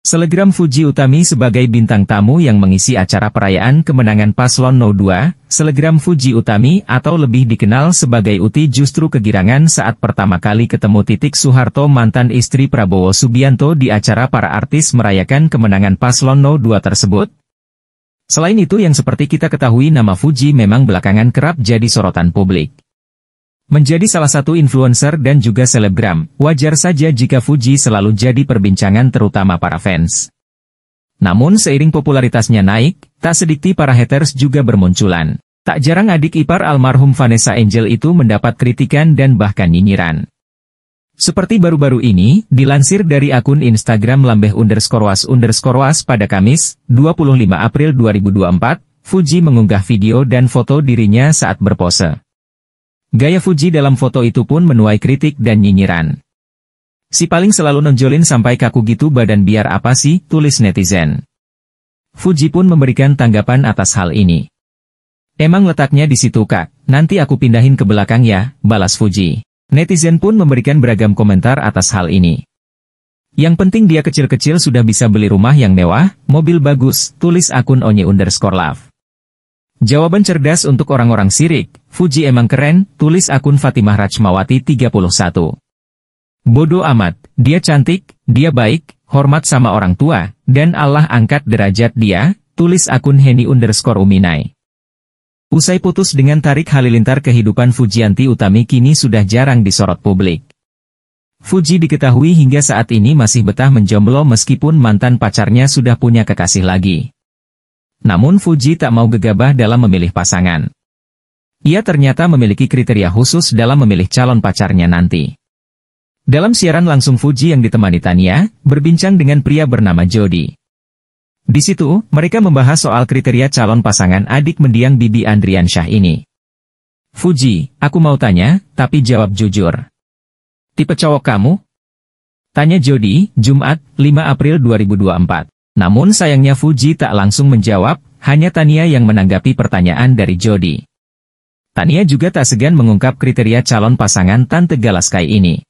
Selegram Fuji Utami sebagai bintang tamu yang mengisi acara perayaan kemenangan Paslon No 2, Selegram Fuji Utami atau lebih dikenal sebagai Uti justru kegirangan saat pertama kali ketemu titik Soeharto mantan istri Prabowo Subianto di acara para artis merayakan kemenangan Paslon No 2 tersebut. Selain itu yang seperti kita ketahui nama Fuji memang belakangan kerap jadi sorotan publik. Menjadi salah satu influencer dan juga selebgram, wajar saja jika Fuji selalu jadi perbincangan terutama para fans. Namun seiring popularitasnya naik, tak sedikit para haters juga bermunculan. Tak jarang adik ipar almarhum Vanessa Angel itu mendapat kritikan dan bahkan nyinyiran. Seperti baru-baru ini, dilansir dari akun Instagram lambeh underscore was underscore was pada Kamis, 25 April 2024, Fuji mengunggah video dan foto dirinya saat berpose. Gaya Fuji dalam foto itu pun menuai kritik dan nyinyiran. Si paling selalu nonjolin sampai kaku gitu badan biar apa sih, tulis netizen. Fuji pun memberikan tanggapan atas hal ini. Emang letaknya di situ kak, nanti aku pindahin ke belakang ya, balas Fuji. Netizen pun memberikan beragam komentar atas hal ini. Yang penting dia kecil-kecil sudah bisa beli rumah yang mewah, mobil bagus, tulis akun onye underscore love. Jawaban cerdas untuk orang-orang sirik, Fuji emang keren, tulis akun Fatimah Rajmawati 31. Bodoh amat, dia cantik, dia baik, hormat sama orang tua, dan Allah angkat derajat dia, tulis akun Heni underscore Uminai. Usai putus dengan tarik halilintar kehidupan Fujianti Utami kini sudah jarang disorot publik. Fuji diketahui hingga saat ini masih betah menjomblo meskipun mantan pacarnya sudah punya kekasih lagi. Namun Fuji tak mau gegabah dalam memilih pasangan. Ia ternyata memiliki kriteria khusus dalam memilih calon pacarnya nanti. Dalam siaran langsung Fuji yang ditemani Tania, berbincang dengan pria bernama Jody. Di situ, mereka membahas soal kriteria calon pasangan adik mendiang Bibi Andrian Syah ini. Fuji, aku mau tanya, tapi jawab jujur. Tipe cowok kamu? Tanya Jody, Jumat, 5 April 2024. Namun sayangnya Fuji tak langsung menjawab, hanya Tania yang menanggapi pertanyaan dari Jody. Tania juga tak segan mengungkap kriteria calon pasangan Tante Galaskai ini.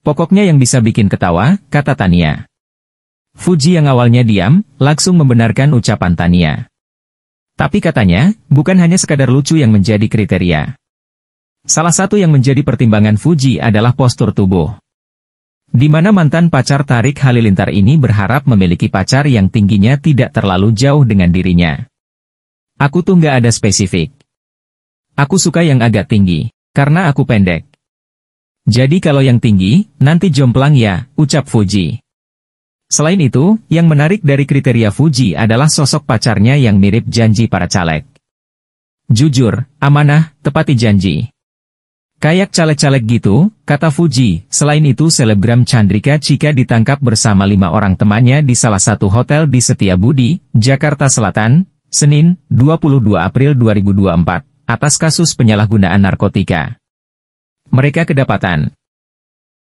Pokoknya yang bisa bikin ketawa, kata Tania. Fuji yang awalnya diam, langsung membenarkan ucapan Tania. Tapi katanya, bukan hanya sekadar lucu yang menjadi kriteria. Salah satu yang menjadi pertimbangan Fuji adalah postur tubuh. Di mana mantan pacar Tarik Halilintar ini berharap memiliki pacar yang tingginya tidak terlalu jauh dengan dirinya. Aku tuh nggak ada spesifik. Aku suka yang agak tinggi, karena aku pendek. Jadi kalau yang tinggi, nanti jomplang ya, ucap Fuji. Selain itu, yang menarik dari kriteria Fuji adalah sosok pacarnya yang mirip janji para caleg. Jujur, amanah, tepati janji. Kayak caleg-caleg gitu, kata Fuji. Selain itu selebgram Chandrika Cika ditangkap bersama lima orang temannya di salah satu hotel di Setiabudi, Jakarta Selatan, Senin, 22 April 2024, atas kasus penyalahgunaan narkotika. Mereka kedapatan